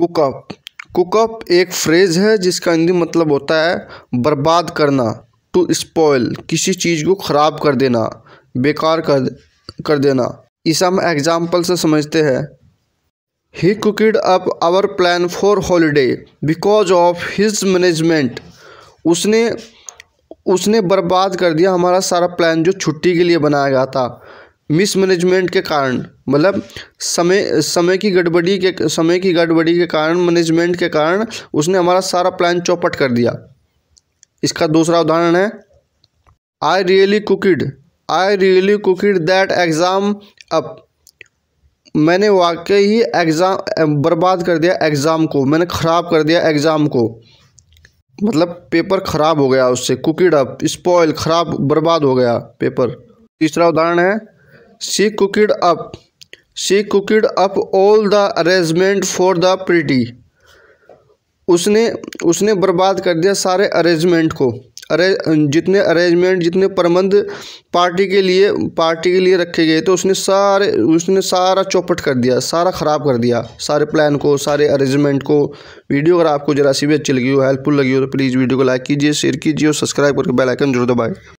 Cook-up cook-up एक phrase है जिसका हिंदी मतलब होता है बर्बाद करना टू स्पॉयल किसी चीज़ को ख़राब कर देना बेकार कर कर देना इसे हम एग्जाम्पल से समझते हैं he cooked up our plan for holiday because of his management उसने उसने बर्बाद कर दिया हमारा सारा प्लान जो छुट्टी के लिए बनाया गया था मिसमैनेजमेंट के कारण मतलब समय समय की गड़बड़ी के समय की गड़बड़ी के कारण मैनेजमेंट के कारण उसने हमारा सारा प्लान चौपट कर दिया इसका दूसरा उदाहरण है I really cooked I really cooked that exam up मैंने वाकई ही एग्ज़ाम बर्बाद कर दिया एग्ज़ाम को मैंने ख़राब कर दिया एग्ज़ाम को मतलब पेपर ख़राब हो गया उससे कुकिड अप स्पॉयल ख़राब बर्बाद हो गया पेपर तीसरा उदाहरण है She cooked up. She cooked up all the arrangement for the pretty. उसने उसने बर्बाद कर दिया सारे अरेंजमेंट को अरे जितने अरेंजमेंट जितने प्रबंध पार्टी के लिए पार्टी के लिए रखे गए तो उसने सारे उसने सारा चौपट कर दिया सारा ख़राब कर दिया सारे प्लान को सारे अरेंजमेंट को वीडियो अगर आपको जरा सी भी अच्छी लगी हो हेल्पफुल लगी हो तो प्लीज़ वीडियो को लाइक कीजिए शेयर कीजिए और सब्सक्राइब करके बेलाइकन जरूर दबाए